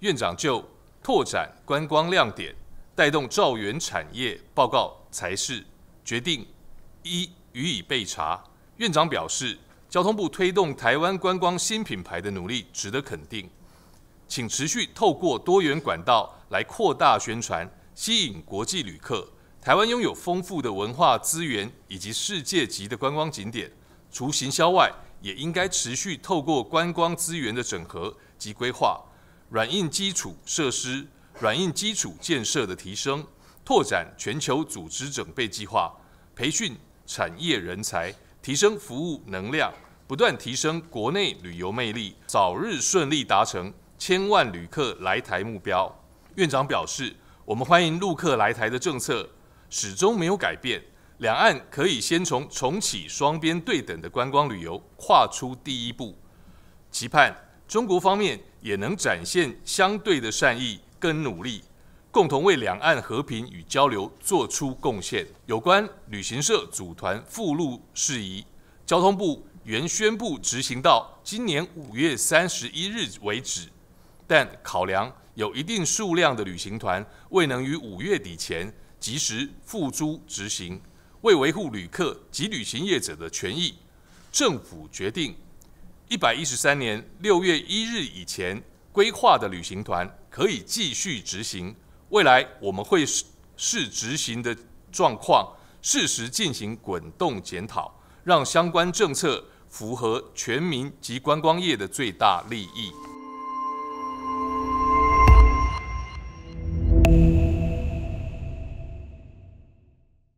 院长就拓展观光亮点、带动照源产业报告才是决定一予以备查。院长表示，交通部推动台湾观光新品牌的努力值得肯定，请持续透过多元管道来扩大宣传，吸引国际旅客。台湾拥有丰富的文化资源以及世界级的观光景点，除行销外，也应该持续透过观光资源的整合及规划。软硬基础设施、软硬基础建设的提升，拓展全球组织准备计划，培训产业人才，提升服务能量，不断提升国内旅游魅力，早日顺利达成千万旅客来台目标。院长表示，我们欢迎陆客来台的政策始终没有改变，两岸可以先从重启双边对等的观光旅游跨出第一步，期盼中国方面。也能展现相对的善意跟努力，共同为两岸和平与交流做出贡献。有关旅行社组团赴录事宜，交通部原宣布执行到今年五月三十一日为止，但考量有一定数量的旅行团未能于五月底前及时付诸执行，为维护旅客及旅行业者的权益，政府决定。一百一十三年六月一日以前规划的旅行团可以继续执行，未来我们会视执行的状况，适时进行滚动检讨，让相关政策符合全民及观光业的最大利益。